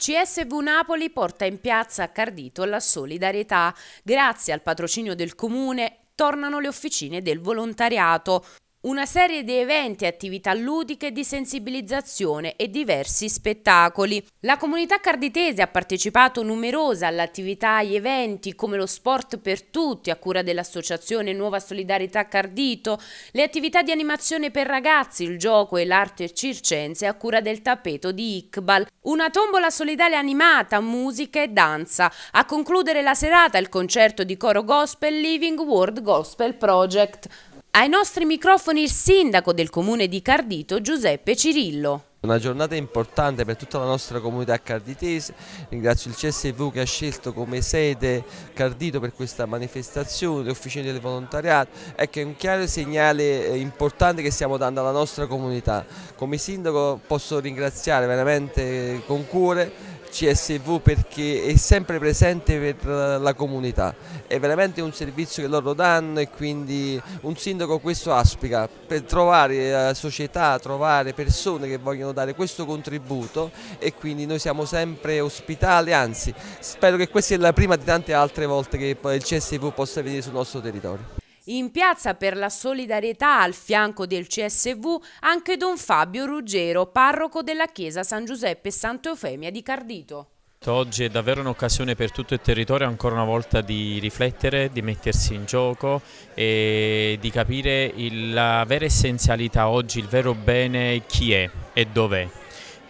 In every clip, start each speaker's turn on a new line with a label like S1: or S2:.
S1: CSV Napoli porta in piazza a Cardito la solidarietà. Grazie al patrocinio del comune tornano le officine del volontariato. Una serie di eventi, attività ludiche di sensibilizzazione e diversi spettacoli. La comunità carditese ha partecipato numerosa all'attività e agli eventi come lo sport per tutti a cura dell'associazione Nuova Solidarietà Cardito, le attività di animazione per ragazzi, il gioco e l'arte circense a cura del tappeto di Iqbal, una tombola solidale animata, musica e danza. A concludere la serata il concerto di coro gospel Living World Gospel Project. Ai nostri microfoni il sindaco del comune di Cardito, Giuseppe Cirillo.
S2: Una giornata importante per tutta la nostra comunità carditese, ringrazio il CSV che ha scelto come sede Cardito per questa manifestazione, le officine del volontariato, ecco è un chiaro segnale eh, importante che stiamo dando alla nostra comunità. Come sindaco posso ringraziare veramente con cuore CSV perché è sempre presente per eh, la comunità, è veramente un servizio che loro danno e quindi un sindaco questo aspica, per trovare eh, società, trovare persone che vogliono dare questo contributo e quindi noi siamo sempre ospitali, anzi spero che questa sia la prima di tante altre volte che il CSV possa venire sul nostro territorio.
S1: In piazza per la solidarietà al fianco del CSV anche Don Fabio Ruggero, parroco della chiesa San Giuseppe Eufemia di Cardito.
S3: Oggi è davvero un'occasione per tutto il territorio ancora una volta di riflettere, di mettersi in gioco e di capire il, la vera essenzialità oggi, il vero bene chi è e dov'è.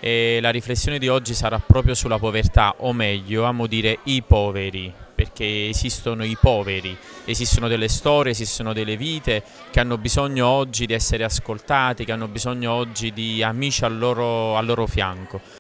S3: E la riflessione di oggi sarà proprio sulla povertà, o meglio, amo dire i poveri, perché esistono i poveri, esistono delle storie, esistono delle vite che hanno bisogno oggi di essere ascoltate, che hanno bisogno oggi di amici al loro, al loro fianco.